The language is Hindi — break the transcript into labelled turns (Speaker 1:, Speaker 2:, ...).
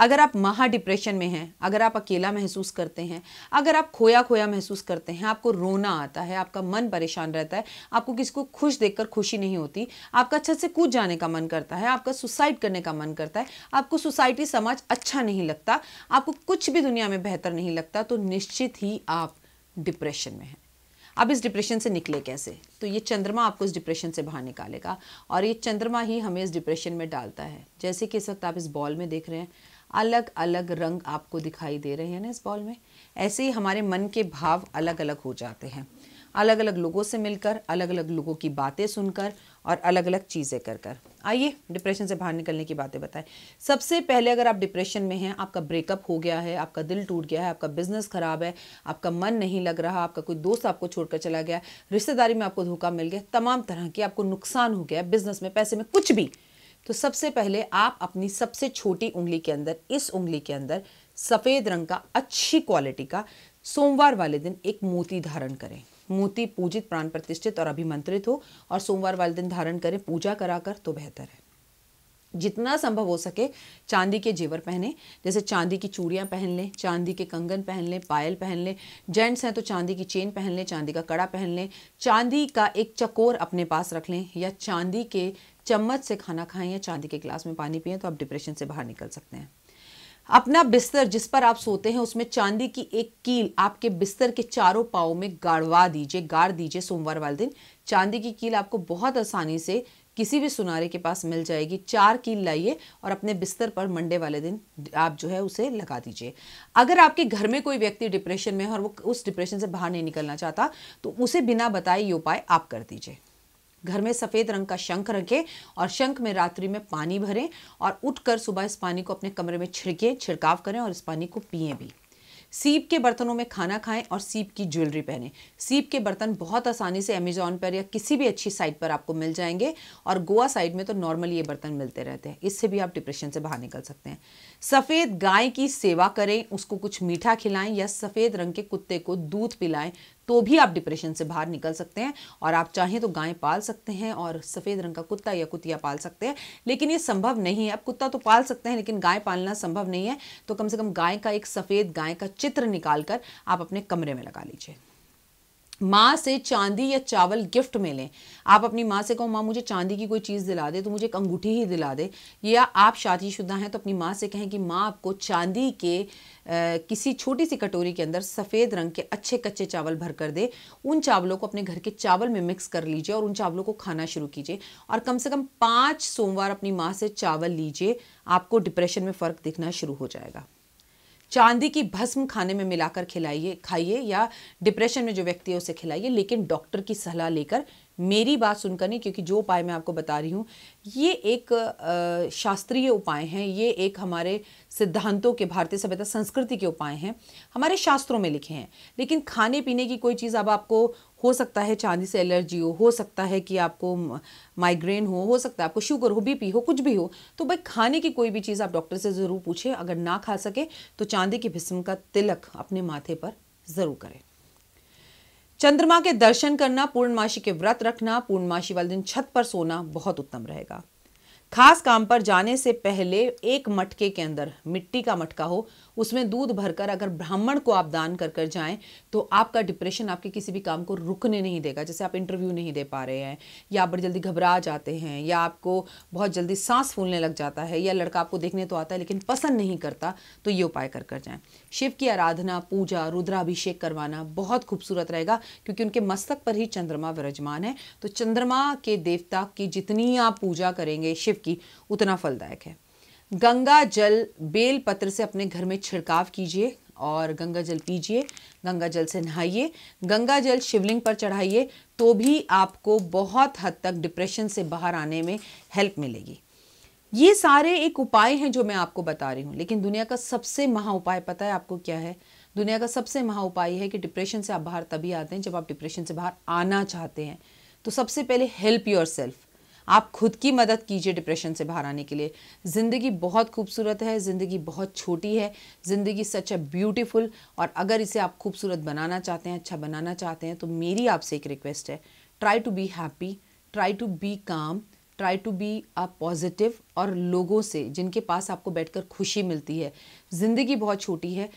Speaker 1: अगर आप महा डिप्रेशन में हैं अगर आप अकेला महसूस करते हैं अगर आप खोया खोया महसूस करते हैं आपको रोना आता है आपका मन परेशान रहता है आपको किसी को खुश देखकर खुशी नहीं होती आपका छत से कूद जाने का मन करता है आपका सुसाइड करने का मन करता है आपको सोसाइटी समाज अच्छा नहीं लगता आपको कुछ भी दुनिया में बेहतर नहीं लगता तो निश्चित ही आप डिप्रेशन में हैं अब इस डिप्रेशन से निकले कैसे तो ये चंद्रमा आपको इस डिप्रेशन से बाहर निकालेगा और ये चंद्रमा ही हमें इस डिप्रेशन में डालता है जैसे कि इस वक्त आप इस बॉल में देख रहे हैं अलग अलग रंग आपको दिखाई दे रहे हैं ना इस बॉल में ऐसे ही हमारे मन के भाव अलग अलग हो जाते हैं अलग अलग लोगों से मिलकर अलग अलग लोगों की बातें सुनकर और अलग अलग चीज़ें कर कर आइए डिप्रेशन से बाहर निकलने की बातें बताएं सबसे पहले अगर आप डिप्रेशन में हैं आपका ब्रेकअप हो गया है आपका दिल टूट गया है आपका बिजनेस ख़राब है आपका मन नहीं लग रहा आपका कोई दोस्त आपको छोड़कर चला गया रिश्तेदारी में आपको धोखा मिल गया तमाम तरह की आपको नुकसान हो गया बिजनेस में पैसे में कुछ भी तो सबसे पहले आप अपनी सबसे छोटी उंगली के अंदर इस उंगली के अंदर सफ़ेद रंग का अच्छी क्वालिटी का सोमवार वाले दिन एक मोती धारण करें मोती पूजित प्राण प्रतिष्ठित और अभिमंत्रित हो और सोमवार वाले दिन धारण करें पूजा कराकर तो बेहतर है जितना संभव हो सके चांदी के जेवर पहने जैसे चांदी की चूड़ियाँ पहन लें चांदी के कंगन पहन लें पायल पहन लें जेंट्स हैं तो चांदी की चेन पहन लें चांदी का कड़ा पहन लें चांदी का एक चकोर अपने पास रख लें या चांदी के चम्मच से खाना खाएं या चांदी के ग्लास में पानी पिए तो आप डिप्रेशन से बाहर निकल सकते हैं अपना बिस्तर जिस पर आप सोते हैं उसमें चांदी की एक कील आपके बिस्तर के चारों पाओ में गाड़वा दीजिए गाड़ दीजिए सोमवार वाले दिन चांदी की कील आपको बहुत आसानी से किसी भी सुनारे के पास मिल जाएगी चार कील लाइए और अपने बिस्तर पर मंडे वाले दिन आप जो है उसे लगा दीजिए अगर आपके घर में कोई व्यक्ति डिप्रेशन में है और वो उस डिप्रेशन से बाहर नहीं निकलना चाहता तो उसे बिना बताए ये उपाय आप कर दीजिए घर में सफ़ेद रंग का शंख रखें और शंख में रात्रि में पानी भरें और उठकर सुबह इस पानी को अपने कमरे में छिड़कें छिड़काव करें और इस पानी को पिए भी सीप के बर्तनों में खाना खाएं और सीप की ज्वेलरी पहनें सीप के बर्तन बहुत आसानी से अमेजोन पर या किसी भी अच्छी साइट पर आपको मिल जाएंगे और गोवा साइड में तो नॉर्मली ये बर्तन मिलते रहते हैं इससे भी आप डिप्रेशन से बाहर निकल सकते हैं सफ़ेद गाय की सेवा करें उसको कुछ मीठा खिलाएं या सफ़ेद रंग के कुत्ते को दूध पिलाएं तो भी आप डिप्रेशन से बाहर निकल सकते हैं और आप चाहें तो गाय पाल सकते हैं और सफ़ेद रंग का कुत्ता या कुतिया पाल सकते हैं लेकिन ये संभव नहीं है आप कुत्ता तो पाल सकते हैं लेकिन गाय पालना संभव नहीं है तो कम से कम गाय का एक सफ़ेद गाय का चित्र निकाल कर आप अपने कमरे में लगा लीजिए माँ से चांदी या चावल गिफ्ट में लें आप अपनी माँ से कहो माँ मुझे चांदी की कोई चीज़ दिला दे तो मुझे एक अंगूठी ही दिला दे या आप शादीशुदा हैं तो अपनी माँ से कहें कि माँ आपको चांदी के आ, किसी छोटी सी कटोरी के अंदर सफ़ेद रंग के अच्छे कच्चे चावल भर कर दे उन चावलों को अपने घर के चावल में मिक्स कर लीजिए और उन चावलों को खाना शुरू कीजिए और कम से कम पाँच सोमवार अपनी माँ से चावल लीजिए आपको डिप्रेशन में फ़र्क दिखना शुरू हो जाएगा चांदी की भस्म खाने में मिलाकर खिलाइए खाइए या डिप्रेशन में जो व्यक्ति है उसे खिलाइए लेकिन डॉक्टर की सलाह लेकर मेरी बात सुनकर नहीं क्योंकि जो उपाय मैं आपको बता रही हूँ ये एक शास्त्रीय उपाय हैं ये एक हमारे सिद्धांतों के भारतीय सभ्यता संस्कृति के उपाय हैं हमारे शास्त्रों में लिखे हैं लेकिन खाने पीने की कोई चीज़ अब आपको हो सकता है चांदी से एलर्जी हो हो सकता है कि आपको माइग्रेन हो हो सकता है आपको शुगर हो बीपी हो कुछ भी हो तो भाई खाने की कोई भी चीज़ आप डॉक्टर से ज़रूर पूछें अगर ना खा सके तो चांदी के भिस्म का तिलक अपने माथे पर ज़रूर करें चंद्रमा के दर्शन करना पूर्णमासी के व्रत रखना पूर्णमासी वाले दिन छत पर सोना बहुत उत्तम रहेगा खास काम पर जाने से पहले एक मटके के अंदर मिट्टी का मटका हो उसमें दूध भरकर अगर ब्राह्मण को आप दान कर कर जाएं तो आपका डिप्रेशन आपके किसी भी काम को रुकने नहीं देगा जैसे आप इंटरव्यू नहीं दे पा रहे हैं या आप बड़ी जल्दी घबरा जाते हैं या आपको बहुत जल्दी सांस फूलने लग जाता है या लड़का आपको देखने तो आता है लेकिन पसंद नहीं करता तो ये उपाय कर कर जाएँ शिव की आराधना पूजा रुद्राभिषेक करवाना बहुत खूबसूरत रहेगा क्योंकि उनके मस्तक पर ही चंद्रमा विराजमान है तो चंद्रमा के देवता की जितनी आप पूजा करेंगे शिव की उतना फलदायक है गंगा जल बेल पत्र से अपने घर में छिड़काव कीजिए और गंगा जल पीजिए गंगा जल से नहाइए गंगा जल शिवलिंग पर चढ़ाइए तो भी आपको बहुत हद तक डिप्रेशन से बाहर आने में हेल्प मिलेगी ये सारे एक उपाय हैं जो मैं आपको बता रही हूँ लेकिन दुनिया का सबसे महा उपाय पता है आपको क्या है दुनिया का सबसे महा उपाय है कि डिप्रेशन से आप बाहर तभी आते हैं जब आप डिप्रेशन से बाहर आना चाहते हैं तो सबसे पहले हेल्प योर सेल्फ आप खुद की मदद कीजिए डिप्रेशन से बाहर आने के लिए ज़िंदगी बहुत खूबसूरत है ज़िंदगी बहुत छोटी है ज़िंदगी सच अ ब्यूटीफुल और अगर इसे आप खूबसूरत बनाना चाहते हैं अच्छा बनाना चाहते हैं तो मेरी आपसे एक रिक्वेस्ट है try to be happy try to be calm try to be a positive और लोगों से जिनके पास आपको बैठकर खुशी मिलती है ज़िंदगी बहुत छोटी है